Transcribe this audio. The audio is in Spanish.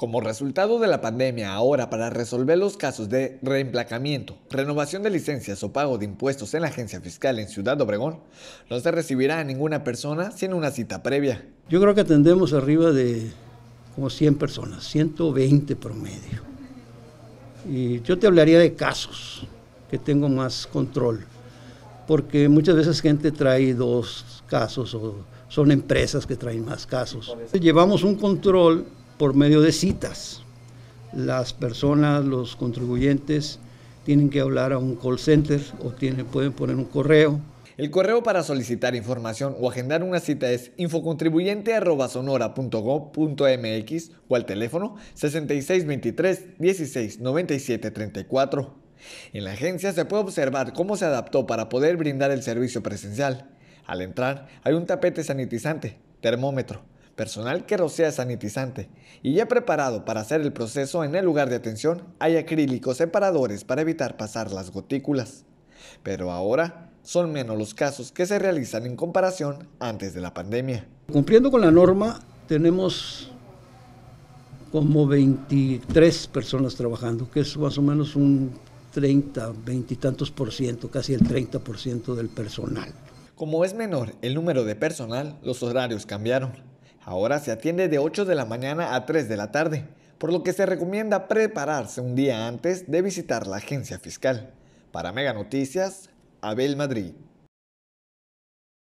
Como resultado de la pandemia, ahora para resolver los casos de reemplacamiento, renovación de licencias o pago de impuestos en la agencia fiscal en Ciudad Obregón, no se recibirá a ninguna persona sin una cita previa. Yo creo que atendemos arriba de como 100 personas, 120 promedio. Y yo te hablaría de casos que tengo más control, porque muchas veces gente trae dos casos o son empresas que traen más casos. Llevamos un control por medio de citas. Las personas, los contribuyentes, tienen que hablar a un call center o tienen, pueden poner un correo. El correo para solicitar información o agendar una cita es mx o al teléfono 6623-169734. En la agencia se puede observar cómo se adaptó para poder brindar el servicio presencial. Al entrar hay un tapete sanitizante, termómetro, personal que rocía sea sanitizante y ya preparado para hacer el proceso en el lugar de atención hay acrílicos separadores para evitar pasar las gotículas. Pero ahora son menos los casos que se realizan en comparación antes de la pandemia. Cumpliendo con la norma, tenemos como 23 personas trabajando, que es más o menos un 30, 20 y tantos por ciento, casi el 30 por ciento del personal. Como es menor el número de personal, los horarios cambiaron. Ahora se atiende de 8 de la mañana a 3 de la tarde, por lo que se recomienda prepararse un día antes de visitar la agencia fiscal. Para Mega Noticias, Abel Madrid.